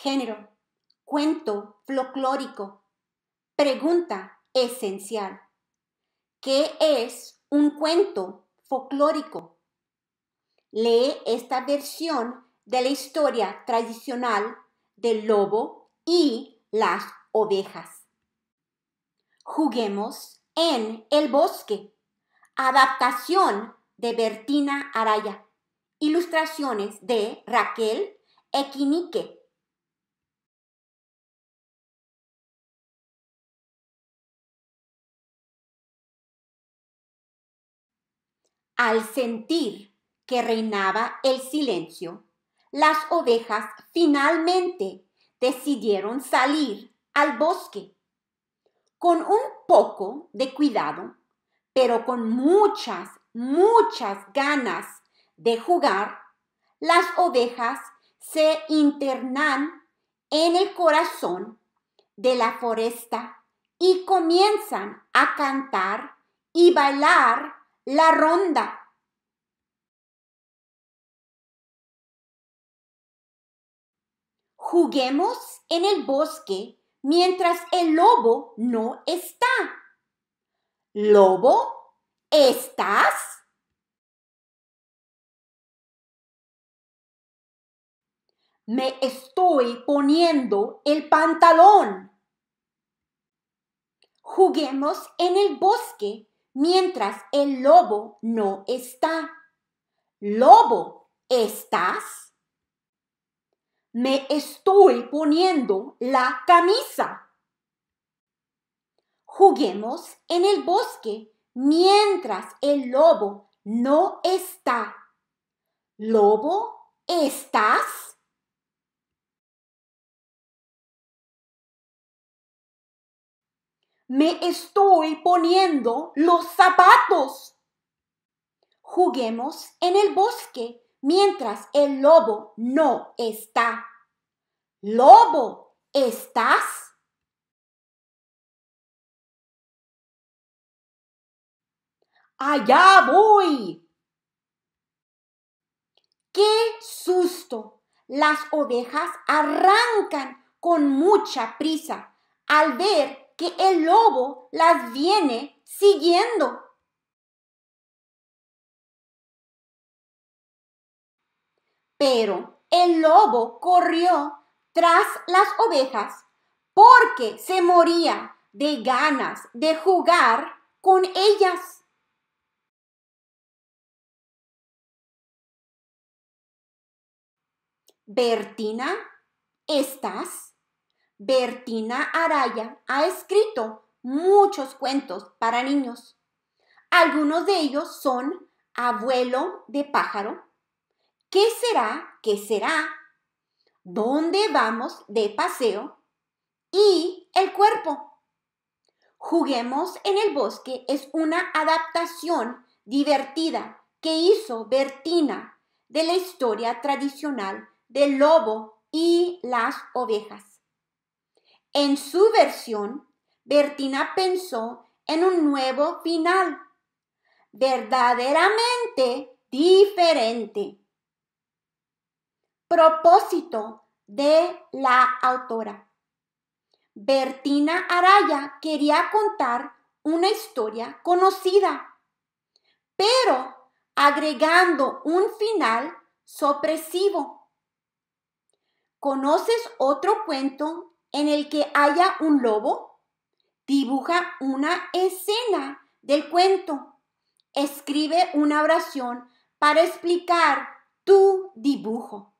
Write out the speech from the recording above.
género, cuento folclórico. Pregunta esencial. ¿Qué es un cuento folclórico? Lee esta versión de la historia tradicional del lobo y las ovejas. Juguemos en el bosque. Adaptación de Bertina Araya. Ilustraciones de Raquel Equinique. Al sentir que reinaba el silencio, las ovejas finalmente decidieron salir al bosque. Con un poco de cuidado, pero con muchas, muchas ganas de jugar, las ovejas se internan en el corazón de la foresta y comienzan a cantar y bailar la Ronda. Juguemos en el bosque mientras el lobo no está. Lobo, ¿estás? Me estoy poniendo el pantalón. Juguemos en el bosque mientras el lobo no está. Lobo, ¿estás? Me estoy poniendo la camisa. Juguemos en el bosque mientras el lobo no está. Lobo, ¿estás? me estoy poniendo los zapatos. Juguemos en el bosque mientras el lobo no está. Lobo, ¿estás? Allá voy. ¡Qué susto! Las ovejas arrancan con mucha prisa al ver que el lobo las viene siguiendo. Pero el lobo corrió tras las ovejas porque se moría de ganas de jugar con ellas. Bertina, ¿estás? Bertina Araya ha escrito muchos cuentos para niños. Algunos de ellos son Abuelo de pájaro, ¿Qué será? ¿Qué será? ¿Dónde vamos de paseo? Y el cuerpo. Juguemos en el bosque es una adaptación divertida que hizo Bertina de la historia tradicional del lobo y las ovejas. En su versión, Bertina pensó en un nuevo final, verdaderamente diferente. Propósito de la autora. Bertina Araya quería contar una historia conocida, pero agregando un final sorpresivo. ¿Conoces otro cuento en el que haya un lobo, dibuja una escena del cuento, escribe una oración para explicar tu dibujo.